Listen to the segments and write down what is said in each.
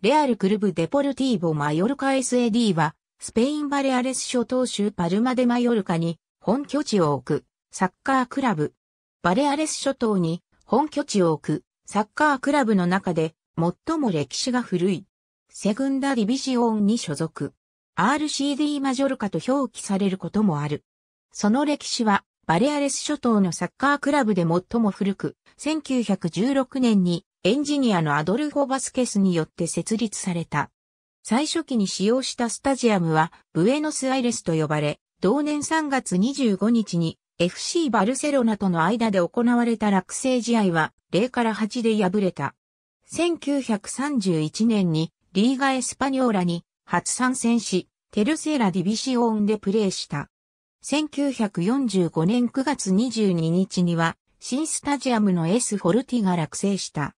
レアル・クルブ・デポルティーボ・マヨルカ SAD は、スペイン・バレアレス諸島州パルマ・デ・マヨルカに本拠地を置くサッカークラブ。バレアレス諸島に本拠地を置くサッカークラブの中で最も歴史が古い。セグンダ・ディビジオンに所属。RCD マジョルカと表記されることもある。その歴史はバレアレス諸島のサッカークラブで最も古く、1916年にエンジニアのアドルフォ・バスケスによって設立された。最初期に使用したスタジアムはブエノスアイレスと呼ばれ、同年3月25日に FC バルセロナとの間で行われた落成試合は0から8で敗れた。1931年にリーガエスパニョーラに初参戦し、テルセーラディビシオーンでプレーした。1945年9月22日には新スタジアムの S フォルティが落成した。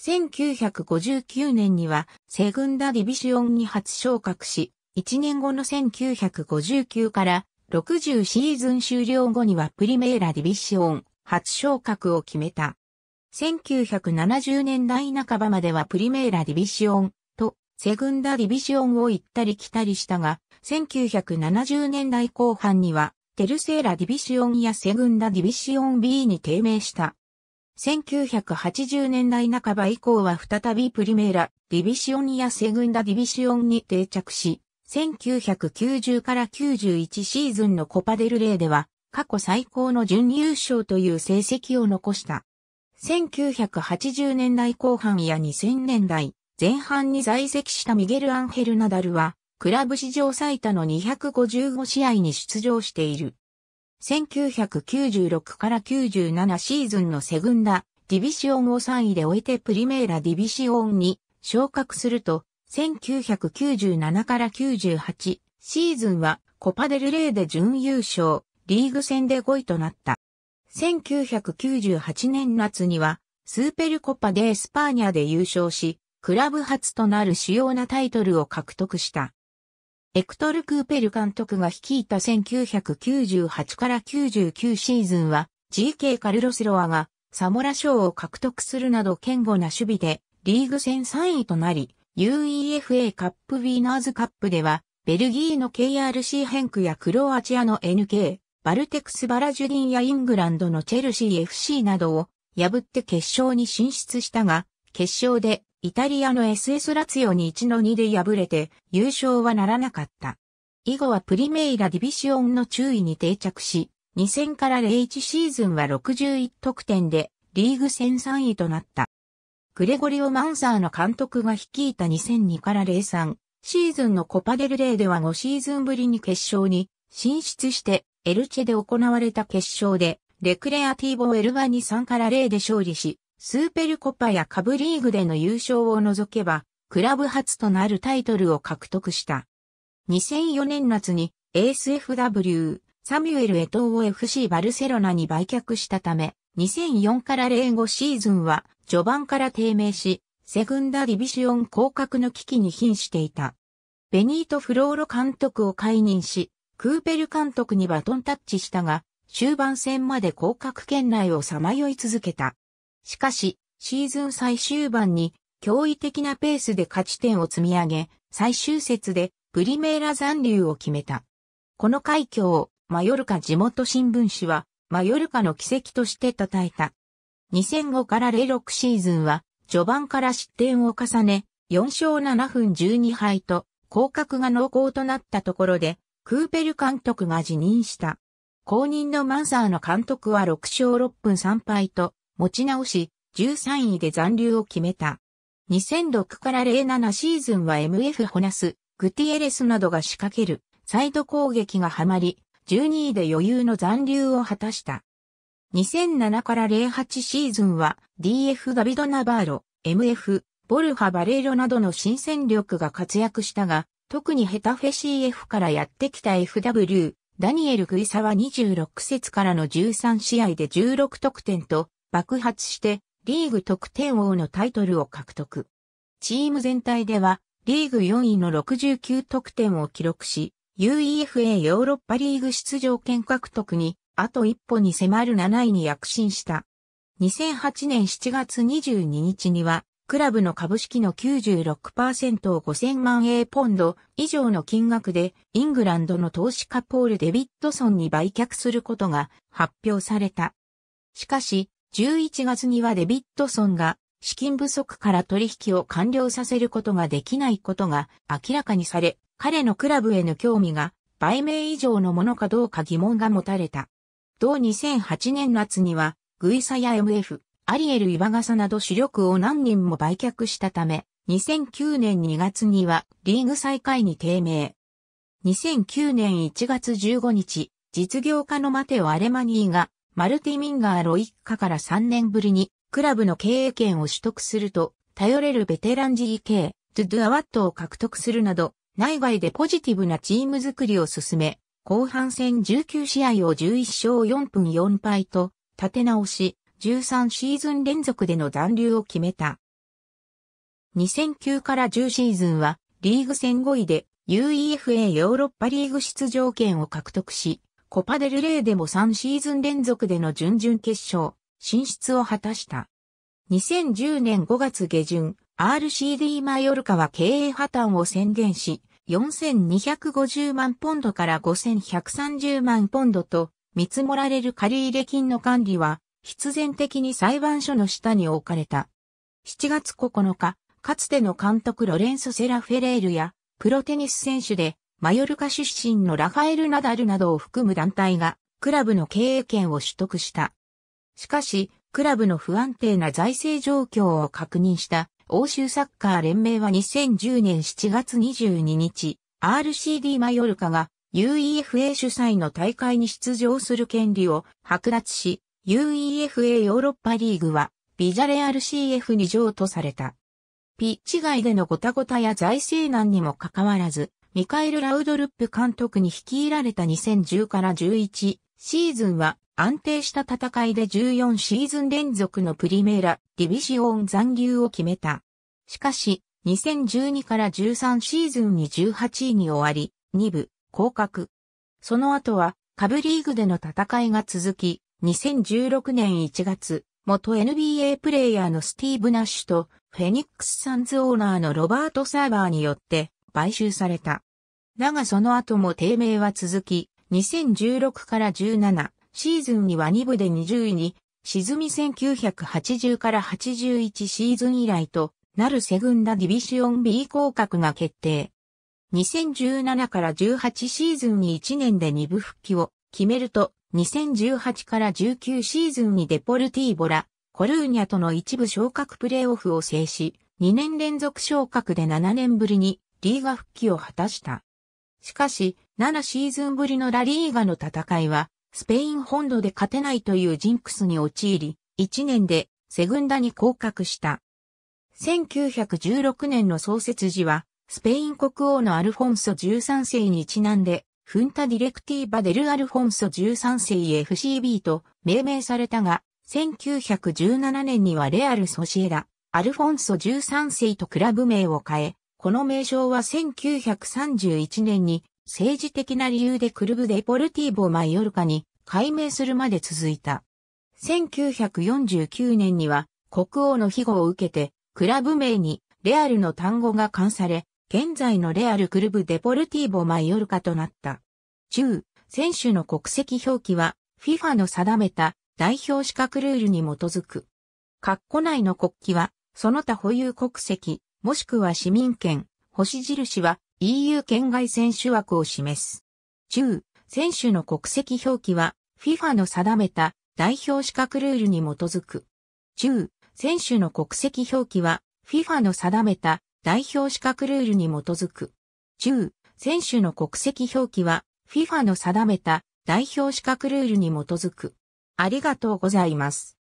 1959年には、セグンダディビシオンに初昇格し、1年後の1959から60シーズン終了後にはプリメーラディビシオン初昇格を決めた。1970年代半ばまではプリメーラディビシオンとセグンダディビシオンを行ったり来たりしたが、1970年代後半にはテルセーラディビシオンやセグンダディビシオン B に低迷した。1980年代半ば以降は再びプリメーラ、ディビシオンやセグンダディビシオンに定着し、1990から91シーズンのコパデルレーでは、過去最高の準優勝という成績を残した。1980年代後半や2000年代前半に在籍したミゲル・アンヘル・ナダルは、クラブ史上最多の255試合に出場している。1996から97シーズンのセグンダ、ディビシオンを3位で終えてプリメーラディビシオンに昇格すると、1997から98シーズンはコパデルレーで準優勝、リーグ戦で5位となった。1998年夏にはスーペルコパデエスパーニャで優勝し、クラブ初となる主要なタイトルを獲得した。エクトル・クーペル監督が率いた1998から99シーズンは GK カルロスロアがサモラ賞を獲得するなど堅固な守備でリーグ戦3位となり UEFA カップウィーナーズカップではベルギーの KRC ヘンクやクロアチアの NK、バルテクス・バラジュディンやイングランドのチェルシー FC などを破って決勝に進出したが決勝でイタリアの SS ラツィオに1-2で敗れて優勝はならなかった。以後はプリメイラディビシオンの注意に定着し、2戦から01シーズンは61得点でリーグ戦3位となった。グレゴリオ・マンサーの監督が率いた2002から03シーズンのコパデルレーでは5シーズンぶりに決勝に進出してエルチェで行われた決勝でレクレアティーボ・エルバに3から0で勝利し、スーペルコパや下部リーグでの優勝を除けば、クラブ初となるタイトルを獲得した。2004年夏に ASFW サミュエル・エトーを FC バルセロナに売却したため、2004から05シーズンは序盤から低迷し、セグンダディビシオン降格の危機に瀕していた。ベニート・フローロ監督を解任し、クーペル監督にバトンタッチしたが、終盤戦まで降格圏内をさまよい続けた。しかし、シーズン最終盤に驚異的なペースで勝ち点を積み上げ、最終節でプリメーラ残留を決めた。この快挙をマヨルカ地元新聞紙はマヨルカの奇跡として称えた。2005から06シーズンは序盤から失点を重ね、4勝7分12敗と降格が濃厚となったところで、クーペル監督が辞任した。後任のマンサーの監督は6勝6分3敗と、持ち直し、13位で残留を決めた。2006から07シーズンは MF ホナス、グティエレスなどが仕掛けるサイド攻撃がはまり、12位で余裕の残留を果たした。2007から08シーズンは DF ダビド・ナバーロ、MF、ボルハ・バレーロなどの新戦力が活躍したが、特にヘタフェ CF からやってきた FW、ダニエル・グイサは26節からの13試合で16得点と爆発してリーグ得点王のタイトルを獲得。チーム全体ではリーグ4位の69得点を記録し、UEFA ヨーロッパリーグ出場権獲得にあと一歩に迫る7位に躍進した。2008年7月22日には、クラブの株式の96%を5000万英ポンド以上の金額でイングランドの投資家ポール・デビッドソンに売却することが発表された。しかし、11月にはデビッドソンが資金不足から取引を完了させることができないことが明らかにされ、彼のクラブへの興味が売名以上のものかどうか疑問が持たれた。同2008年夏には、グイサや MF、アリエル・イバガサなど主力を何人も売却したため、2009年2月にはリーグ再開に低迷。2009年1月15日、実業家のマテオ・アレマニーがマルティ・ミンガー・ロイッカから3年ぶりにクラブの経営権を取得すると、頼れるベテラン GK、トゥドゥアワットを獲得するなど、内外でポジティブなチーム作りを進め、後半戦19試合を11勝4分4敗と、立て直し、13シーズン連続での残留を決めた。2009から10シーズンは、リーグ戦5位で UEFA ヨーロッパリーグ出場権を獲得し、コパデルレーでも3シーズン連続での準々決勝、進出を果たした。2010年5月下旬、RCD マヨルカは経営破綻を宣言し、4250万ポンドから5130万ポンドと見積もられる借入金の管理は必然的に裁判所の下に置かれた。7月9日、かつての監督ロレンソ・セラフェレールやプロテニス選手でマヨルカ出身のラファエル・ナダルなどを含む団体が、クラブの経営権を取得した。しかし、クラブの不安定な財政状況を確認した欧州サッカー連盟は2010年7月22日、RCD マヨルカが UEFA 主催の大会に出場する権利を剥奪し、UEFA ヨーロッパリーグはビジャレ r CF に譲渡された。ピッチ外でのごたごたや財政難にもかかわらず、ミカエル・ラウドルップ監督に率いられた2010から11シーズンは安定した戦いで14シーズン連続のプリメーラ・ディビシオン残留を決めた。しかし、2012から13シーズンに18位に終わり、2部、降格。その後は、下部リーグでの戦いが続き、2016年1月、元 NBA プレイヤーのスティーブ・ナッシュと、フェニックス・サンズオーナーのロバート・サーバーによって、買収された。だがその後も低迷は続き、2016から17シーズンには2部で20位に沈み1980から81シーズン以来となるセグンダディビシオン B 降格が決定。2017から18シーズンに1年で2部復帰を決めると、2018から19シーズンにデポルティーボラ、コルーニャとの一部昇格プレーオフを制し、2年連続昇格で7年ぶりにリーガ復帰を果たした。しかし、7シーズンぶりのラリーガの戦いは、スペイン本土で勝てないというジンクスに陥り、1年でセグンダに降格した。1916年の創設時は、スペイン国王のアルフォンソ13世にちなんで、フンタディレクティーバデルアルフォンソ13世 FCB と命名されたが、1917年にはレアルソシエダ、アルフォンソ13世とクラブ名を変え、この名称は1931年に政治的な理由でクルブデポルティーボマイヨルカに改名するまで続いた。1949年には国王の庇護を受けてクラブ名にレアルの単語が冠され、現在のレアルクルブデポルティーボマイヨルカとなった。中、選手の国籍表記は FIFA の定めた代表資格ルールに基づく。括弧内の国旗は、その他保有国籍、もしくは市民権、星印は EU 県外選手枠を示す。中、選手の国籍表記は FIFA の定めた代表資格ルールに基づく。中、選手の国籍表記は FIFA の定めた代表資格ルールに基づく。中、選手の国籍表記は FIFA の定めた代表資格ルールに基づく。ありがとうございます。